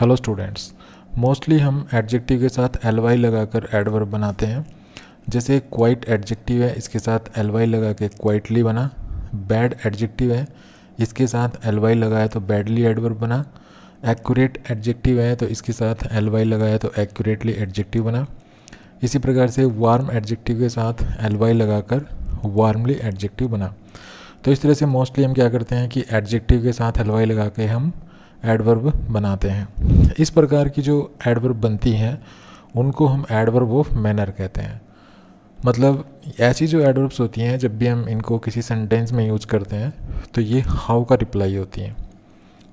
hello students mostly हम adjective के साथ एल वाई लगाकर एडवर्ब बनाते हैं जैसे क्वाइट एडजेक्टिव है इसके साथ एल वाई लगा के क्वाइटली बना बैड एडजेक्टिव है इसके साथ एल वाई लगाया तो बैडली एडवर्ब बना एक्यूरेट एडजेक्टिव है तो इसके साथ एल वाई लगाया तो एक्यूरेटली एडजेक्टिव बना इसी प्रकार से वार्म एडजेक्टिव के साथ एल वाई लगाकर वार्मली एडजेक्टिव बना तो इस तरह से मोस्टली हम क्या करते हैं कि एडजेक्टिव के साथ एल वाई लगा के हम एडवर्ब बनाते हैं इस प्रकार की जो एडवर्ब बनती हैं उनको हम एडवर्ब ऑफ मैनर कहते हैं मतलब ऐसी जो एडवर्ब्स होती हैं जब भी हम इनको किसी सेंटेंस में यूज करते हैं तो ये हाउ का रिप्लाई होती है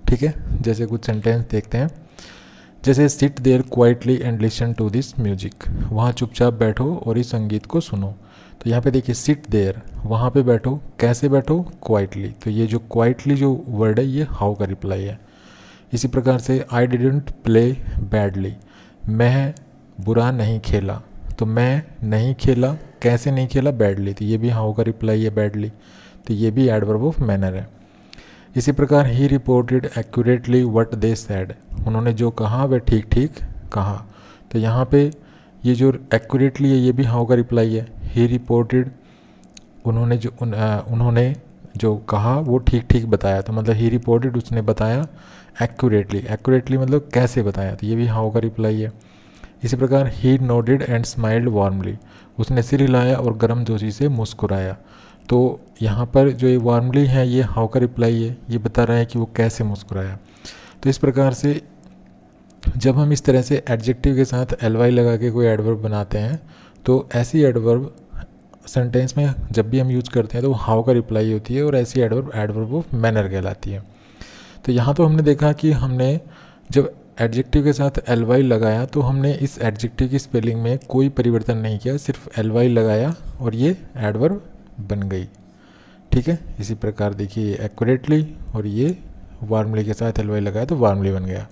ठीक है जैसे कुछ सेंटेंस देखते हैं जैसे sit there quietly and listen to this music वहाँ चुपचाप बैठो और इस संगीत को सुनो तो यहाँ पे देखिए सिट देयर वहाँ पे बैठो कैसे बैठो क्वाइटली तो ये जो क्वाइटली जो वर्ड है ये हाउ का रिप्लाई है इसी प्रकार से आई डिडेंट प्ले बैडली मैं बुरा नहीं खेला तो मैं नहीं खेला कैसे नहीं खेला बैडली तो ये भी हाउ का रिप्लाई है बैडली तो ये भी एडवर्ब ऑफ मैनर है इसी प्रकार ही reported accurately what they said उन्होंने जो कहा वह ठीक ठीक कहा तो यहाँ पे ये जो एक्यूरेटली है ये भी हाउ का रिप्लाई है ही रिपोर्टेड उन्होंने जो उन, आ, उन्होंने जो कहा वो ठीक ठीक बताया तो मतलब ही रिपोर्टेड उसने बताया एक्यूरेटली एक्यूरेटली मतलब कैसे बताया तो ये भी हाउ का रिप्लाई है इसी प्रकार ही नोडेड एंड स्माइल्ड वार्मली उसने सिर हिलाया और गर्म जोशी से मुस्कुराया तो यहाँ पर जो ये वार्मली है ये हाउ का रिप्लाई है ये बता रहा है कि वो कैसे मुस्कुराया तो इस प्रकार से जब हम इस तरह से एडजेक्टिव के साथ एल वाई लगा के कोई एडवर्ब बनाते हैं तो ऐसी एडवर्ब सेंटेंस में जब भी हम यूज़ करते हैं तो वो हाउ का रिप्लाई होती है और ऐसी एडवर्ब एडवर्ब ऑफ मैनर कहलाती है तो यहाँ तो हमने देखा कि हमने जब एडजेक्टिव के साथ एल वाई लगाया तो हमने इस एडजेक्टिव की स्पेलिंग में कोई परिवर्तन नहीं किया सिर्फ एल वाई लगाया और ये एडवर्ब बन गई ठीक है इसी प्रकार देखिए एक्यूरेटली और ये वार्मली के साथ एल वाई लगाया तो वार्मली बन गया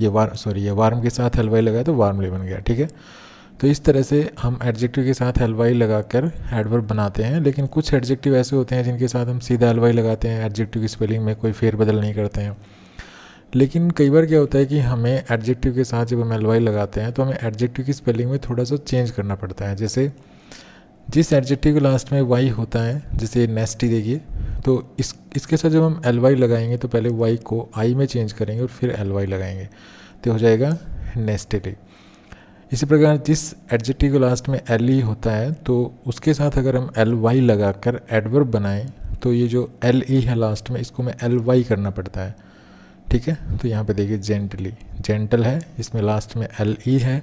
ये वार सॉरी ये वार्म के साथ वाई लगाया तो वार्मली बन गया ठीक है तो इस तरह से हम एडजेक्टिव के साथ एलवाई लगाकर एडवर्ब बनाते हैं लेकिन कुछ एडजेक्टिव ऐसे होते हैं जिनके साथ हम सीधा एलवाई लगाते हैं एडजेक्टिव की स्पेलिंग में कोई फेरबदल नहीं करते हैं लेकिन कई बार क्या होता है कि हमें एडजेक्टिव के साथ जब हम एलवाई लगाते हैं तो हमें एडजेक्टिव की स्पेलिंग में थोड़ा सा चेंज करना पड़ता है जैसे जिस एडजेक्टिव के लास्ट में वाई होता है जैसे नेस्टी देखिए तो इस इसके साथ जब हम एल वाई लगाएंगे तो पहले वाई को आई में चेंज करेंगे और फिर एल वाई लगाएंगे तो हो जाएगा नेस्टेटिक इसी प्रकार जिस एडजेक्टिव के लास्ट में एल ई e होता है तो उसके साथ अगर हम एल वाई लगा कर एडवर्ब बनाएँ तो ये जो एल ई e है लास्ट में इसको मैं एल वाई करना पड़ता है ठीक है तो यहाँ पे देखिए जेंटली जेंटल है इसमें लास्ट में एल ई e है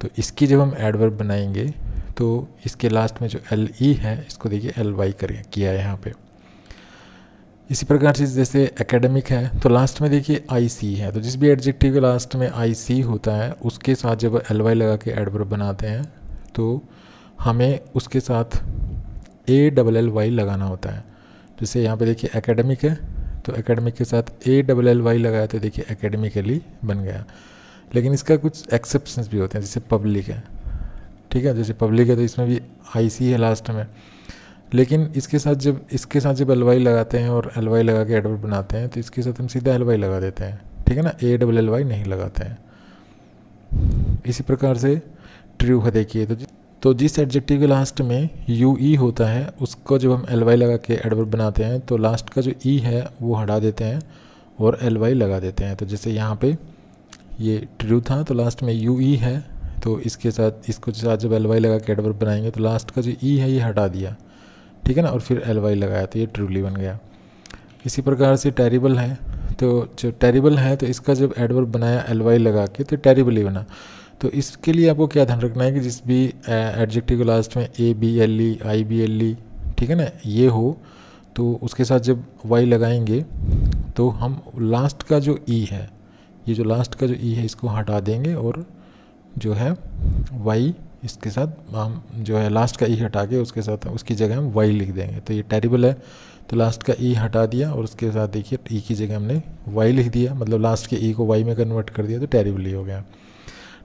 तो इसकी जब हम एडवर्ब बनाएंगे तो इसके लास्ट में जो एल ई है इसको देखिए एल वाई कर किया है यहाँ पर इसी प्रकार से जैसे एकेडमिक है तो लास्ट में देखिए आई सी है तो जिस भी एडजेक्टिव के लास्ट में आई सी होता है उसके साथ जब एल वाई लगा के एडवर्ब बनाते हैं तो हमें उसके साथ ए डबल एल वाई लगाना होता है तो जैसे यहाँ पे देखिए एकेडमिक है तो एकेडमिक के साथ ए डबल एल वाई लगाया तो देखिए एकेडमिकली बन गया लेकिन इसका कुछ एक्सेप्शन भी होते हैं जैसे पब्लिक है ठीक है जैसे पब्लिक है तो इसमें भी आई सी है लास्ट में लेकिन इसके साथ जब इसके साथ जब एलवाई लगाते हैं और एलवाई लगा के एडवर्ब बनाते हैं तो इसके साथ हम सीधा एलवाई लगा देते हैं ठीक है ना ए डबल वाई नहीं लगाते हैं इसी प्रकार से ट्रू है देखिए तो तो जिस एडजेक्टिव के लास्ट में यू ई e होता है उसको जब हम एल वाई लगा के एडवर्ब बनाते हैं तो लास्ट का जो ई e है वो हटा देते हैं और एल वाई लगा देते हैं तो जैसे यहाँ पे ये ट्रू था तो लास्ट में यू ई e है तो इसके साथ इसको साथ जब एल वाई लगा के एडवर्ब बनाएंगे तो लास्ट का जो ई है ये हटा दिया ठीक है ना और फिर एल वाई लगाया तो ये ट्रूली बन गया इसी प्रकार से टेरिबल है तो जो टेरिबल है तो इसका जब एडवर्ब बनाया एल वाई लगा के तो टेरिबल ही बना तो इसके लिए आपको क्या ध्यान रखना है कि जिस भी एडजेक्टिव के लास्ट में A B L E I B L E ठीक है ना ये हो तो उसके साथ जब वाई लगाएंगे तो हम लास्ट का जो ई e है ये जो लास्ट का जो ई e है इसको हटा देंगे और जो है वाई इसके साथ हम जो है लास्ट का ई e हटा के उसके साथ उसकी जगह हम वाई लिख देंगे तो ये टेरिबल है तो लास्ट का ई e हटा दिया और उसके साथ देखिए ई e की जगह हमने वाई लिख दिया मतलब लास्ट के ई को वाई में कन्वर्ट कर दिया तो टेरिबल ही हो गया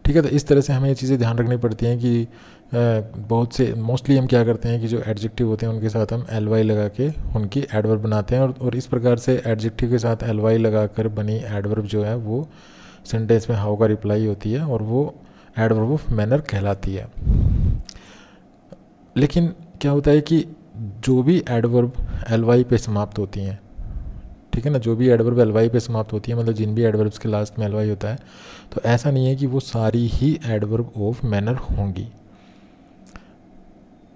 ठीक है तो इस तरह से हमें ये चीज़ें ध्यान रखनी पड़ती हैं कि बहुत से मोस्टली हम क्या करते हैं कि जो एडजेक्टिव होते हैं उनके साथ हम एल वाई लगा के उनकी एडवर्ब बनाते हैं और, और इस प्रकार से एडजेक्टिव के साथ एल वाई लगा कर बनी एडवर्ब जो है वो सेंटेंस में हाउ का रिप्लाई होती है और वो एडवर्ब ऑफ मैनर कहलाती है लेकिन क्या होता है कि जो भी एडवर्ब एल वाई पे समाप्त होती हैं ठीक है ना जो भी एडवर्ब एल वाई पे समाप्त होती है मतलब जिन भी एडवर्ब्स के लास्ट में एल वाई होता है तो ऐसा नहीं है कि वो सारी ही एडवर्ब ऑफ मैनर होंगी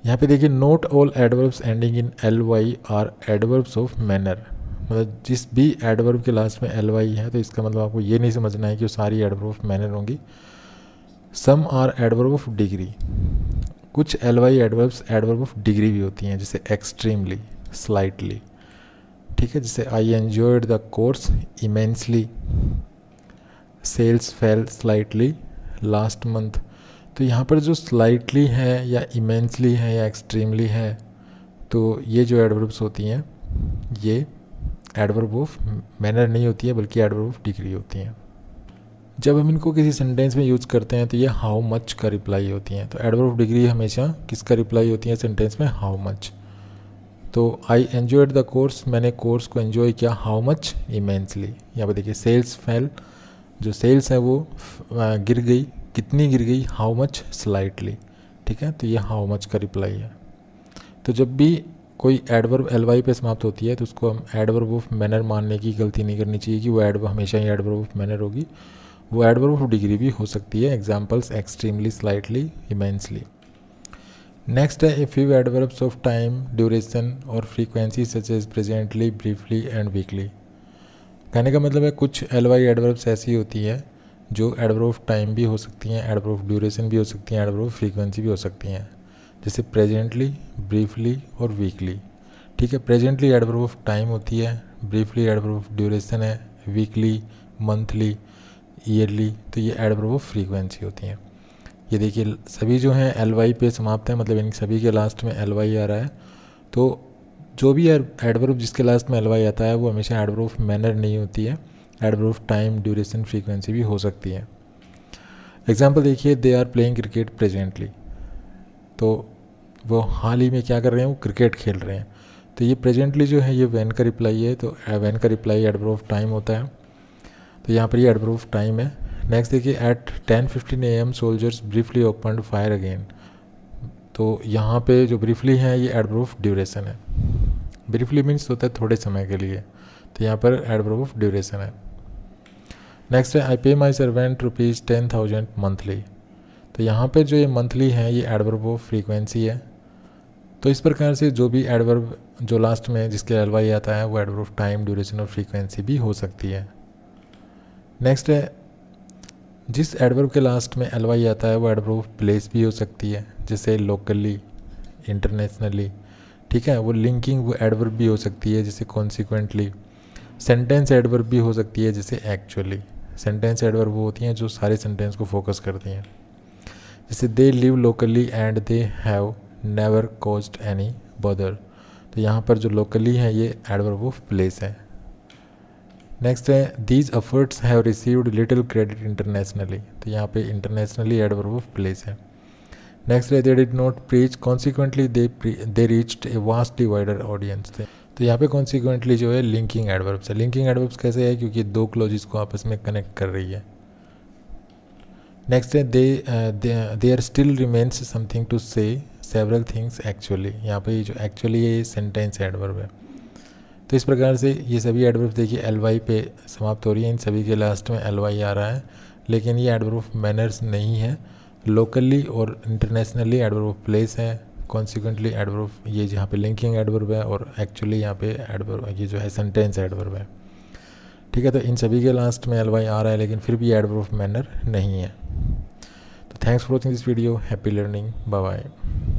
यहाँ पे देखिए note all adverbs ending in L Y are adverbs of manner मतलब जिस भी एडवर्ब के लास्ट में एल वाई है तो इसका मतलब आपको ये नहीं समझना है कि वो सारी एडवर्ब ऑफ मैनर होंगी some are adverb of degree कुछ L Y adverbs adverb of degree भी होती हैं जैसे एक्सट्रीमली स्लाइटली ठीक है जैसे I enjoyed the course immensely sales fell slightly last month तो यहाँ पर जो स्लाइटली है या इमेंसली है या एक्सट्रीमली है तो ये जो एडवर्ब्स होती हैं ये एडवर्ब ऑफ मैनर नहीं होती है बल्कि एडवर्ब ऑफ डिग्री होती हैं जब हम इनको किसी सेंटेंस में यूज़ करते हैं तो ये हाउ मच का रिप्लाई होती है तो एडवर्ब डिग्री हमेशा किसका रिप्लाई होती तो है सेंटेंस में हाउ मच तो आई एन्जॉयड द कोर्स मैंने कोर्स को एन्जॉय किया हाउ मच इमेंसली यहाँ पर देखिए सेल्स फेल जो सेल्स हैं वो गिर गई कितनी गिर गई हाउ मच स्लाइटली ठीक है तो ये हाउ मच का रिप्लाई है तो जब भी कोई एडवर्ब एल वाई पर समाप्त होती है तो उसको हम एडवर्ब ऑफ मैनर मानने की गलती नहीं करनी चाहिए कि वो एडवर्ब हमेशा ही एडवर्ब ऑफ मैनर होगी वो एडवर्ब ऑफ डिग्री भी हो सकती है examples extremely slightly immensely next है if you adverbs of time duration और frequency such as presently briefly and weekly कहने का मतलब है कुछ एल वाई एडवर्ब्स ऐसी होती हैं जो एडवर ऑफ टाइम भी हो सकती हैं एडवर ऑफ ड्यूरेशन भी हो सकती हैं एडवर ऑफ फ्रीक्वेंसी भी हो सकती हैं जैसे प्रेजेंटली ब्रीफली और वीकली ठीक है प्रेजेंटली एडवर ऑफ टाइम होती है ब्रीफली एडवर ऑफ ड्यूरेशन है वीकली मंथली ईयरली तो ये एडवर्ब ऑफ फ्रीक्वेंसी होती हैं ये देखिए सभी जो हैं एल वाई पे समाप्त हैं मतलब इन सभी के लास्ट में एल वाई आ रहा है तो जो भी एडवर्ब जिसके लास्ट में एल वाई आता है वो हमेशा एडवर्ब ऑफ मैनर नहीं होती है adverb of time duration frequency भी हो सकती है एग्जाम्पल देखिए they are playing cricket presently तो वो हाल ही में क्या कर रहे हैं वो क्रिकेट खेल रहे हैं तो ये प्रेजेंटली जो है ये वैन का रिप्लाई है तो वैन uh, का रिप्लाई एडवर्ब ऑफ टाइम होता है तो यहाँ पर ये एडप्रूफ टाइम है नेक्स्ट देखिए at ten fifteen A M soldiers briefly open fire again तो यहाँ पे जो ब्रीफली है ये एडप्रूफ ड्यूरेशन है ब्रीफली मीन्स होता है थोड़े समय के लिए तो यहाँ पर एडप्रूफ ड्यूरेशन है नेक्स्ट है I pay my servant rupees ten thousand monthly तो यहाँ पर जो ये मंथली है ये एडवर्ब ऑफ फ्रीक्वेंसी है तो इस प्रकार से जो भी एडवर्ब जो लास्ट में जिसके एल आता है वो एडवर्ब टाइम ड्यूरेशन और फ्रीक्वेंसी भी हो सकती है नेक्स्ट है जिस एडवर्ब के लास्ट में एल वाई आता है वो एडवर्ब प्लेस भी हो सकती है जैसे लोकली इंटरनेशनली ठीक है वो लिंकिंग वो एडवर्ब भी हो सकती है जैसे कॉन्सिक्वेंटली सेंटेंस एडवर्ब भी हो सकती है जैसे एक्चुअली सेंटेंस एडवर्ब वो होती हैं जो सारे सेंटेंस को फोकस करती हैं जैसे they live locally and they have never caused any bother तो यहाँ पर जो लोकली है ये एडवर्ब ऑफ प्लेस है नेक्स्ट है these efforts have received little credit internationally तो यहाँ पे इंटरनेशनली एडवर्ब ऑफ प्लेस है नेक्स्ट है they did not preach consequently they they reached a vast divider audience थे तो यहाँ पे कॉन्सिक्वेंटली जो है लिंकिंग एडवर्ब्स है लिंकिंग एडवर्ब्स कैसे है क्योंकि दो क्लोजिस को आपस में कनेक्ट कर रही है नेक्स्ट है they are still remains something to several things actually यहाँ पे जो एक्चुअली ये सेंटेंस एडवर्ब है तो इस प्रकार से ये सभी एडवर्फ देखिए एल वाई पे समाप्त हो रही है इन सभी के लास्ट में एल वाई आ रहा है लेकिन ये एडवर्ब मैनर्स नहीं है लोकली और इंटरनेशनली एडवर्ब प्लेस है कॉन्सिक्वेंटली एडवर्ब ये जहाँ पे लिंकिंग एडवर्ब है और एक्चुअली यहाँ पे एडवर्ब ये जो है सेंटेंस एडवर्ब है ठीक है तो इन सभी के लास्ट में एल वाई आ रहा है लेकिन फिर भी एडवर्ब मैनर नहीं है तो thanks for watching this video happy learning bye